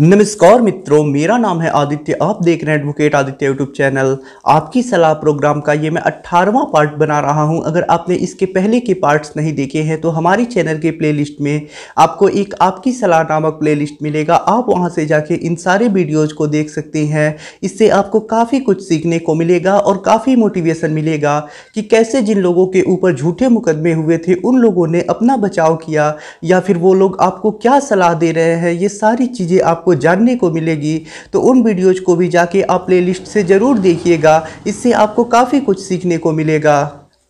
नमस्कार मित्रों मेरा नाम है आदित्य आप देख रहे हैं एडवोकेट आदित्य यूट्यूब चैनल आपकी सलाह प्रोग्राम का ये मैं अट्ठारहवा पार्ट बना रहा हूं अगर आपने इसके पहले के पार्ट्स नहीं देखे हैं तो हमारी चैनल के प्लेलिस्ट में आपको एक आपकी सलाह नामक प्लेलिस्ट मिलेगा आप वहां से जाके इन सारे वीडियोज़ को देख सकते हैं इससे आपको काफ़ी कुछ सीखने को मिलेगा और काफ़ी मोटिवेशन मिलेगा कि कैसे जिन लोगों के ऊपर झूठे मुकदमे हुए थे उन लोगों ने अपना बचाव किया या फिर वो लोग आपको क्या सलाह दे रहे हैं ये सारी चीज़ें आपको आपको जानने को मिलेगी तो उन वीडियोज़ को भी जाके आप प्ले से ज़रूर देखिएगा इससे आपको काफ़ी कुछ सीखने को मिलेगा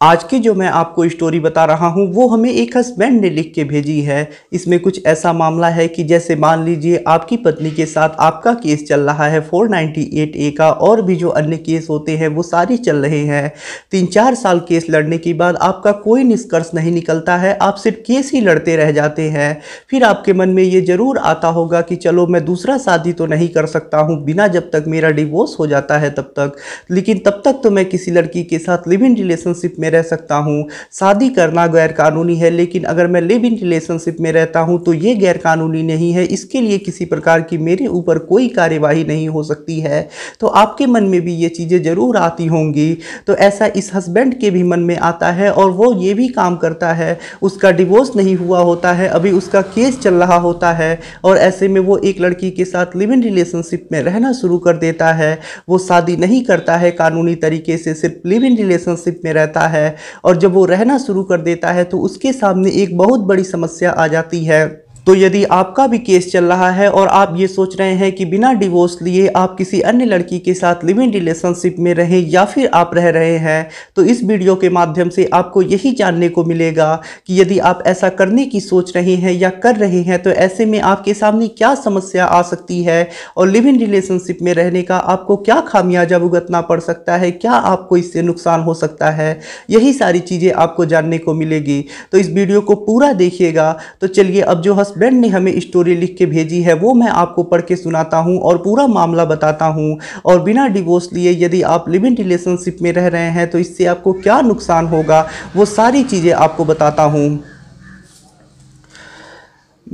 आज की जो मैं आपको स्टोरी बता रहा हूँ वो हमें एक हस्बैंड ने लिख के भेजी है इसमें कुछ ऐसा मामला है कि जैसे मान लीजिए आपकी पत्नी के साथ आपका केस चल रहा है 498 ए का और भी जो अन्य केस होते हैं वो सारे चल रहे हैं तीन चार साल केस लड़ने के बाद आपका कोई निष्कर्ष नहीं निकलता है आप सिर्फ केस ही लड़ते रह जाते हैं फिर आपके मन में ये ज़रूर आता होगा कि चलो मैं दूसरा शादी तो नहीं कर सकता हूँ बिना जब तक मेरा डिवोर्स हो जाता है तब तक लेकिन तब तक तो मैं किसी लड़की के साथ लिव इन रिलेशनशिप में में रह सकता हूँ शादी करना गैरकानूनी है लेकिन अगर मैं लिव इन रिलेशनशिप में रहता हूँ तो ये गैरकानूनी नहीं है इसके लिए किसी प्रकार की मेरे ऊपर कोई कार्यवाही नहीं हो सकती है तो आपके मन में भी ये चीज़ें ज़रूर आती होंगी तो ऐसा इस हस्बैंड के भी मन में आता है और वो ये भी काम करता है उसका डिवोर्स नहीं हुआ होता है अभी उसका केस चल रहा होता है और ऐसे में वो एक लड़की के साथ लिव इन रिलेशनशिप में रहना शुरू कर देता है वो शादी नहीं करता है कानूनी तरीके से सिर्फ लिव इन रिलेशनशिप में रहता है है और जब वो रहना शुरू कर देता है तो उसके सामने एक बहुत बड़ी समस्या आ जाती है तो यदि आपका भी केस चल रहा है और आप ये सोच रहे हैं कि बिना डिवोर्स लिए आप किसी अन्य लड़की के साथ लिव इन रिलेशनशिप में रहें या फिर आप रह रहे हैं तो इस वीडियो के माध्यम से आपको यही जानने को मिलेगा कि यदि आप ऐसा करने की सोच रहे हैं या कर रहे हैं तो ऐसे में आपके सामने क्या समस्या आ सकती है और लिव इन रिलेशनशिप में रहने का आपको क्या खामियाजा भुगतना पड़ सकता है क्या आपको इससे नुकसान हो सकता है यही सारी चीज़ें आपको जानने को मिलेगी तो इस वीडियो को पूरा देखिएगा तो चलिए अब जो हस्ब स्टूडेंट ने हमें स्टोरी लिख के भेजी है वो मैं आपको पढ़ के सुनाता हूँ और पूरा मामला बताता हूँ और बिना डिवोर्स लिए यदि आप लिविंग रिलेशनशिप में रह रहे हैं तो इससे आपको क्या नुकसान होगा वो सारी चीज़ें आपको बताता हूँ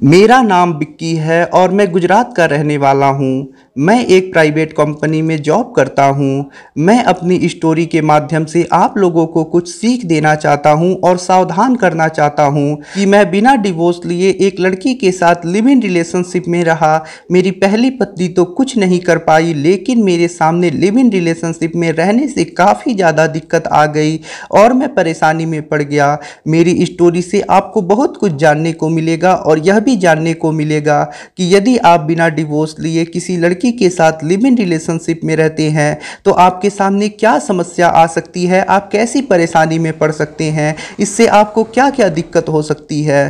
मेरा नाम बिक्की है और मैं गुजरात का रहने वाला हूँ मैं एक प्राइवेट कंपनी में जॉब करता हूँ मैं अपनी स्टोरी के माध्यम से आप लोगों को कुछ सीख देना चाहता हूँ और सावधान करना चाहता हूँ कि मैं बिना डिवोर्स लिए एक लड़की के साथ लिव इन रिलेशनशिप में रहा मेरी पहली पत्नी तो कुछ नहीं कर पाई लेकिन मेरे सामने लिव इन रिलेशनशिप में रहने से काफ़ी ज़्यादा दिक्कत आ गई और मैं परेशानी में पड़ गया मेरी स्टोरी से आपको बहुत कुछ जानने को मिलेगा और यह भी जानने को मिलेगा कि यदि आप बिना डिवोर्स लिए किसी लड़की के साथ लिव इन रिलेशनशिप में रहते हैं तो आपके सामने क्या समस्या आ सकती है आप कैसी परेशानी में पड़ सकते हैं इससे आपको क्या क्या दिक्कत हो सकती है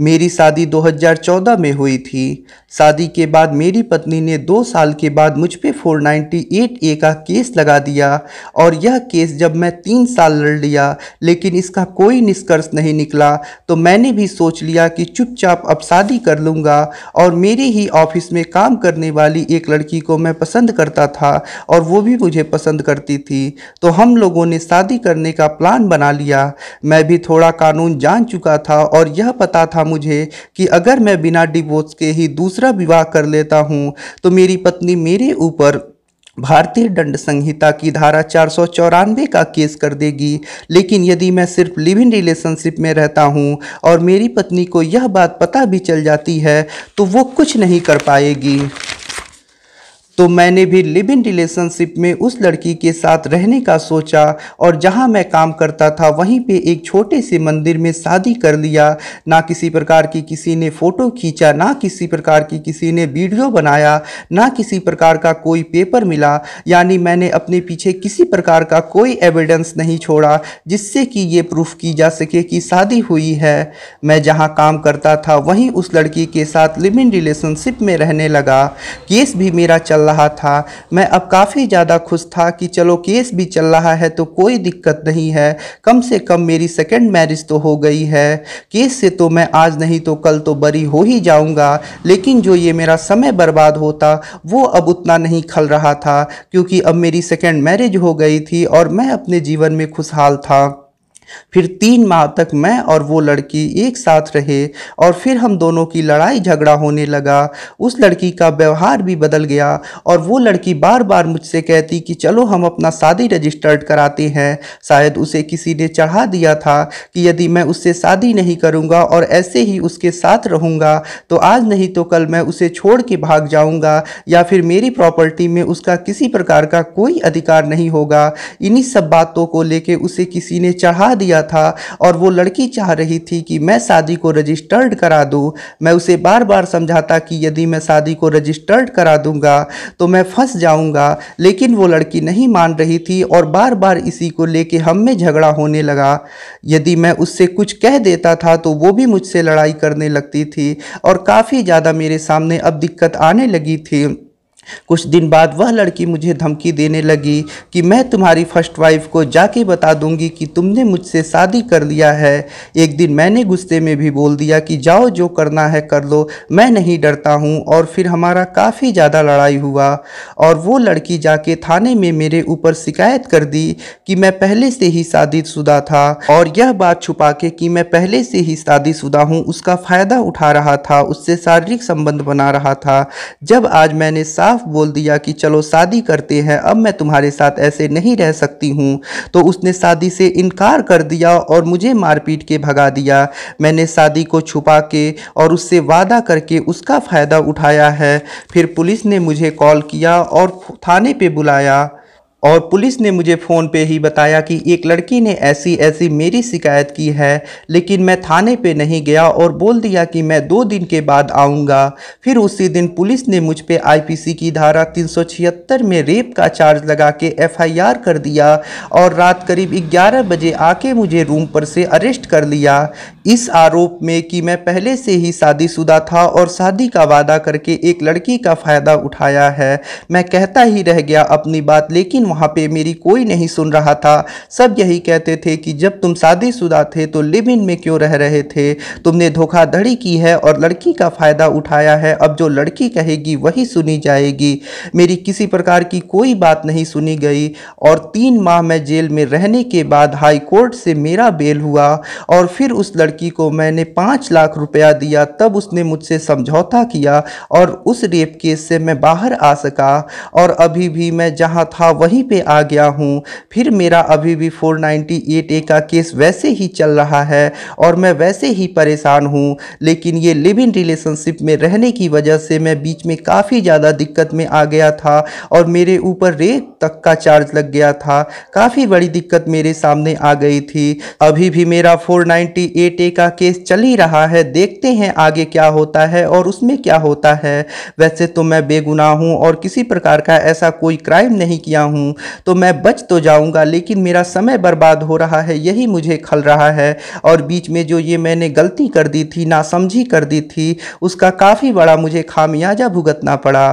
मेरी शादी 2014 में हुई थी शादी के बाद मेरी पत्नी ने दो साल के बाद मुझ पर फोर ए का केस लगा दिया और यह केस जब मैं तीन साल लड़ लिया लेकिन इसका कोई निष्कर्ष नहीं निकला तो मैंने भी सोच लिया कि चुपचाप अब शादी कर लूँगा और मेरे ही ऑफिस में काम करने वाली एक लड़की को मैं पसंद करता था और वो भी मुझे पसंद करती थी तो हम लोगों ने शादी करने का प्लान बना लिया मैं भी थोड़ा कानून जान चुका था और यह पता लगा था मुझे कि अगर मैं बिना डिवोर्स के ही दूसरा विवाह कर लेता हूँ तो मेरी पत्नी मेरे ऊपर भारतीय दंड संहिता की धारा चार का केस कर देगी लेकिन यदि मैं सिर्फ लिव इन रिलेशनशिप में रहता हूँ और मेरी पत्नी को यह बात पता भी चल जाती है तो वो कुछ नहीं कर पाएगी तो मैंने भी लिव इन रिलेशनशिप में उस लड़की के साथ रहने का सोचा और जहां मैं काम करता था वहीं पे एक छोटे से मंदिर में शादी कर लिया ना किसी प्रकार की किसी ने फ़ोटो खींचा ना किसी प्रकार की किसी ने वीडियो बनाया ना किसी प्रकार का कोई पेपर मिला यानी मैंने अपने पीछे किसी प्रकार का कोई एविडेंस नहीं छोड़ा जिससे कि ये प्रूफ की जा सके कि शादी हुई है मैं जहाँ काम करता था वहीं उस लड़की के साथ लिव इन रिलेशनशिप में रहने लगा केस भी मेरा चल चल रहा था मैं अब काफ़ी ज़्यादा खुश था कि चलो केस भी चल रहा है तो कोई दिक्कत नहीं है कम से कम मेरी सेकेंड मैरिज तो हो गई है केस से तो मैं आज नहीं तो कल तो बरी हो ही जाऊँगा लेकिन जो ये मेरा समय बर्बाद होता वो अब उतना नहीं खल रहा था क्योंकि अब मेरी सेकेंड मैरिज हो गई थी और मैं अपने जीवन में खुशहाल था फिर तीन माह तक मैं और वो लड़की एक साथ रहे और फिर हम दोनों की लड़ाई झगड़ा होने लगा उस लड़की का व्यवहार भी बदल गया और वो लड़की बार बार मुझसे कहती कि चलो हम अपना शादी रजिस्टर्ड कराते हैं शायद उसे किसी ने चढ़ा दिया था कि यदि मैं उससे शादी नहीं करूँगा और ऐसे ही उसके साथ रहूँगा तो आज नहीं तो कल मैं उसे छोड़ के भाग जाऊँगा या फिर मेरी प्रॉपर्टी में उसका किसी प्रकार का कोई अधिकार नहीं होगा इन्हीं सब बातों को लेकर उसे किसी ने चढ़ा विवाह दिया था और वो लड़की चाह रही थी कि मैं शादी को रजिस्टर्ड करा दूँ मैं उसे बार बार समझाता कि यदि मैं शादी को रजिस्टर्ड करा दूँगा तो मैं फंस जाऊँगा लेकिन वो लड़की नहीं मान रही थी और बार बार इसी को लेके हम में झगड़ा होने लगा यदि मैं उससे कुछ कह देता था तो वो भी मुझसे लड़ाई करने लगती थी और काफ़ी ज़्यादा मेरे सामने अब दिक्कत आने लगी थी कुछ दिन बाद वह लड़की मुझे धमकी देने लगी कि मैं तुम्हारी फर्स्ट वाइफ को जाके बता दूंगी कि तुमने मुझसे शादी कर लिया है एक दिन मैंने गुस्से में भी बोल दिया कि जाओ जो करना है कर लो मैं नहीं डरता हूँ और फिर हमारा काफ़ी ज़्यादा लड़ाई हुआ और वो लड़की जाके थाने में मेरे ऊपर शिकायत कर दी कि मैं पहले से ही शादीशुदा था और यह बात छुपा के कि मैं पहले से ही शादीशुदा हूँ उसका फ़ायदा उठा रहा था उससे शारीरिक संबंध बना रहा था जब आज मैंने साफ साफ बोल दिया कि चलो शादी करते हैं अब मैं तुम्हारे साथ ऐसे नहीं रह सकती हूँ तो उसने शादी से इनकार कर दिया और मुझे मारपीट के भगा दिया मैंने शादी को छुपा के और उससे वादा करके उसका फ़ायदा उठाया है फिर पुलिस ने मुझे कॉल किया और थाने पे बुलाया और पुलिस ने मुझे फ़ोन पे ही बताया कि एक लड़की ने ऐसी ऐसी मेरी शिकायत की है लेकिन मैं थाने पे नहीं गया और बोल दिया कि मैं दो दिन के बाद आऊँगा फिर उसी दिन पुलिस ने मुझ पर आईपीसी की धारा 376 में रेप का चार्ज लगा के एफआईआर कर दिया और रात करीब 11 बजे आके मुझे रूम पर से अरेस्ट कर लिया इस आरोप में कि मैं पहले से ही शादीशुदा था और शादी का वादा करके एक लड़की का फ़ायदा उठाया है मैं कहता ही रह गया अपनी बात लेकिन वहाँ पे मेरी कोई नहीं सुन रहा था सब यही कहते थे कि जब तुम शादीशुदा थे तो लिव इन में क्यों रह रहे थे तुमने धोखाधड़ी की है और लड़की का फ़ायदा उठाया है अब जो लड़की कहेगी वही सुनी जाएगी मेरी किसी प्रकार की कोई बात नहीं सुनी गई और तीन माह मैं जेल में रहने के बाद हाई कोर्ट से मेरा बेल हुआ और फिर उस लड़की को मैंने पाँच लाख रुपया दिया तब उसने मुझसे समझौता किया और उस रेप केस से मैं बाहर आ सका और अभी भी मैं जहाँ था वही वहीं पे आ गया हूँ फिर मेरा अभी भी 498 ए का केस वैसे ही चल रहा है और मैं वैसे ही परेशान हूँ लेकिन ये लिव इन रिलेशनशिप में रहने की वजह से मैं बीच में काफ़ी ज़्यादा दिक्कत में आ गया था और मेरे ऊपर रेप तक का चार्ज लग गया था काफ़ी बड़ी दिक्कत मेरे सामने आ गई थी अभी भी मेरा 498 ए का केस चल ही रहा है देखते हैं आगे क्या होता है और उसमें क्या होता है वैसे तो मैं बेगुनाह हूँ और किसी प्रकार का ऐसा कोई क्राइम नहीं किया हूँ तो मैं बच तो जाऊँगा लेकिन मेरा समय बर्बाद हो रहा है यही मुझे खल रहा है और बीच में जो ये मैंने गलती कर दी थी नासमझी कर दी थी उसका काफ़ी बड़ा मुझे खामियाजा भुगतना पड़ा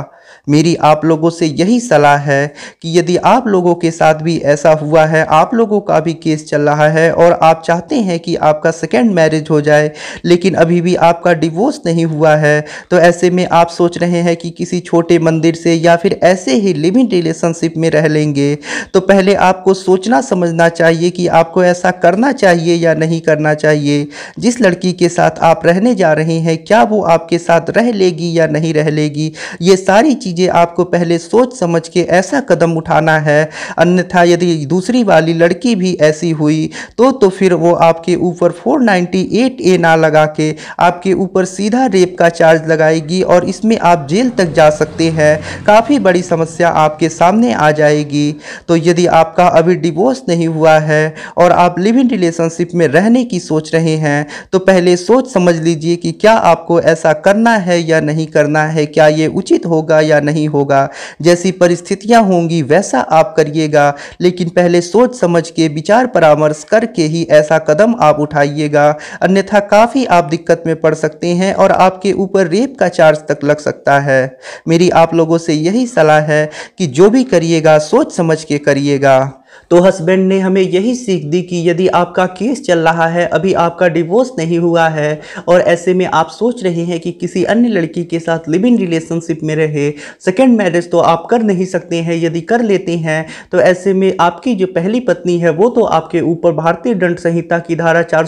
मेरी आप लोगों से यही सलाह है कि यदि आप लोगों के साथ भी ऐसा हुआ है आप लोगों का भी केस चल रहा है और आप चाहते हैं कि आपका सेकेंड मैरिज हो जाए लेकिन अभी भी आपका डिवोर्स नहीं हुआ है तो ऐसे में आप सोच रहे हैं कि किसी छोटे मंदिर से या फिर ऐसे ही लिविंग रिलेशनशिप में रह लेंगे तो पहले आपको सोचना समझना चाहिए कि आपको ऐसा करना चाहिए या नहीं करना चाहिए जिस लड़की के साथ आप रहने जा रहे हैं क्या वो आपके साथ रह लेगी या नहीं रह लेगी ये सारी चीज़ें आपको पहले सोच समझ के ऐसा कदम उठाना है अन्यथा यदि दूसरी वाली लड़की भी ऐसी हुई तो तो फिर वो आपके ऊपर 498 ए ना लगा के आपके ऊपर सीधा रेप का चार्ज लगाएगी और इसमें आप जेल तक जा सकते हैं काफ़ी बड़ी समस्या आपके सामने आ जाएगी तो यदि आपका अभी डिवोर्स नहीं हुआ है और आप लिव इन रिलेशनशिप में रहने की सोच रहे हैं तो पहले सोच समझ लीजिए कि क्या आपको ऐसा करना है या नहीं करना है क्या ये उचित होगा या नहीं होगा जैसी परिस्थितियां होंगी वैसा आप करिएगा लेकिन पहले सोच समझ के विचार परामर्श करके ही ऐसा कदम आप उठाइएगा अन्यथा काफ़ी आप दिक्कत में पड़ सकते हैं और आपके ऊपर रेप का चार्ज तक लग सकता है मेरी आप लोगों से यही सलाह है कि जो भी करिएगा सोच समझ के करिएगा तो हस्बैंड ने हमें यही सीख दी कि यदि आपका केस चल रहा है अभी आपका डिवोर्स नहीं हुआ है और ऐसे में आप सोच रहे हैं कि किसी अन्य लड़की के साथ लिव इन रिलेशनशिप में रहे सेकेंड मैरिज तो आप कर नहीं सकते हैं यदि कर लेते हैं तो ऐसे में आपकी जो पहली पत्नी है वो तो आपके ऊपर भारतीय दंड संहिता की धारा चार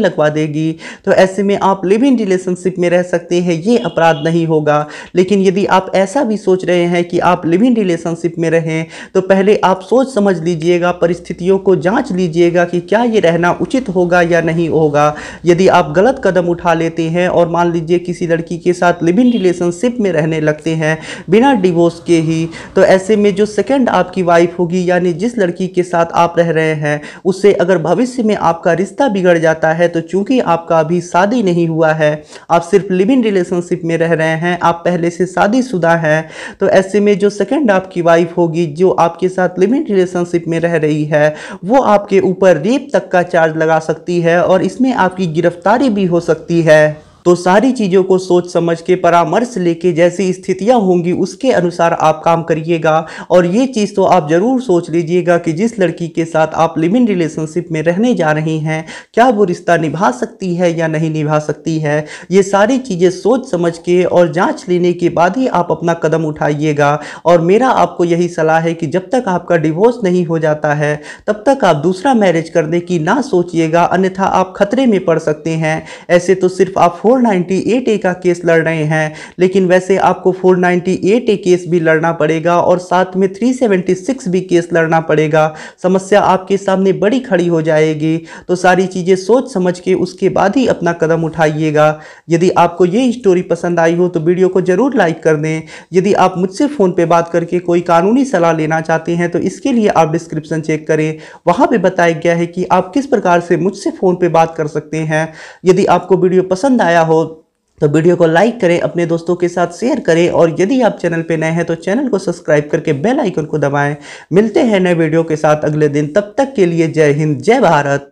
लगवा देगी तो ऐसे में आप लिव इन रिलेशनशिप में रह सकते हैं ये अपराध नहीं होगा लेकिन यदि आप ऐसा भी सोच रहे हैं कि आप लिव इन रिलेशनशिप में रहें तो पहले आप सोच समझ लीजिएगा परिस्थितियों को जांच लीजिएगा कि क्या ये रहना उचित होगा या नहीं होगा यदि आप गलत कदम उठा लेते हैं और मान लीजिए किसी लड़की के साथ लिव इन रिलेशनशिप में रहने लगते हैं बिना डिवोर्स के ही तो ऐसे में जो सेकेंड आपकी वाइफ होगी यानी जिस लड़की के साथ आप रह रहे हैं उससे अगर भविष्य में आपका रिश्ता बिगड़ जाता है तो चूंकि आपका अभी शादी नहीं हुआ है आप सिर्फ लिव इन रिलेशनशिप में रह रहे हैं आप पहले से शादीशुदा हैं तो ऐसे में जो सेकेंड आपकी वाइफ होगी जो आपके साथ लिव इन रिलेशनशिप रिलेशनशिप में रह रही है वो आपके ऊपर रेप तक का चार्ज लगा सकती है और इसमें आपकी गिरफ्तारी भी हो सकती है तो सारी चीज़ों को सोच समझ के परामर्श लेके जैसी स्थितियाँ होंगी उसके अनुसार आप काम करिएगा और ये चीज़ तो आप ज़रूर सोच लीजिएगा कि जिस लड़की के साथ आप लिविंग रिलेशनशिप में रहने जा रही हैं क्या वो रिश्ता निभा सकती है या नहीं निभा सकती है ये सारी चीज़ें सोच समझ के और जांच लेने के बाद ही आप अपना कदम उठाइएगा और मेरा आपको यही सलाह है कि जब तक आपका डिवोर्स नहीं हो जाता है तब तक आप दूसरा मैरिज करने की ना सोचिएगा अन्यथा आप खतरे में पड़ सकते हैं ऐसे तो सिर्फ आप हो 498 ए का केस लड़ रहे हैं लेकिन वैसे आपको 498 ए केस भी लड़ना पड़ेगा और साथ में 376 भी केस लड़ना पड़ेगा समस्या आपके सामने बड़ी खड़ी हो जाएगी तो सारी चीज़ें सोच समझ के उसके बाद ही अपना कदम उठाइएगा यदि आपको ये स्टोरी पसंद आई हो तो वीडियो को ज़रूर लाइक कर दें यदि आप मुझसे फ़ोन पर बात करके कोई कानूनी सलाह लेना चाहते हैं तो इसके लिए आप डिस्क्रिप्शन चेक करें वहाँ पर बताया गया है कि आप किस प्रकार से मुझसे फ़ोन पर बात कर सकते हैं यदि आपको वीडियो पसंद आया आया हो तो वीडियो को लाइक करें अपने दोस्तों के साथ शेयर करें और यदि आप चैनल पर नए हैं तो चैनल को सब्सक्राइब करके बेल आइकन को दबाएं मिलते हैं नए वीडियो के साथ अगले दिन तब तक के लिए जय हिंद जय भारत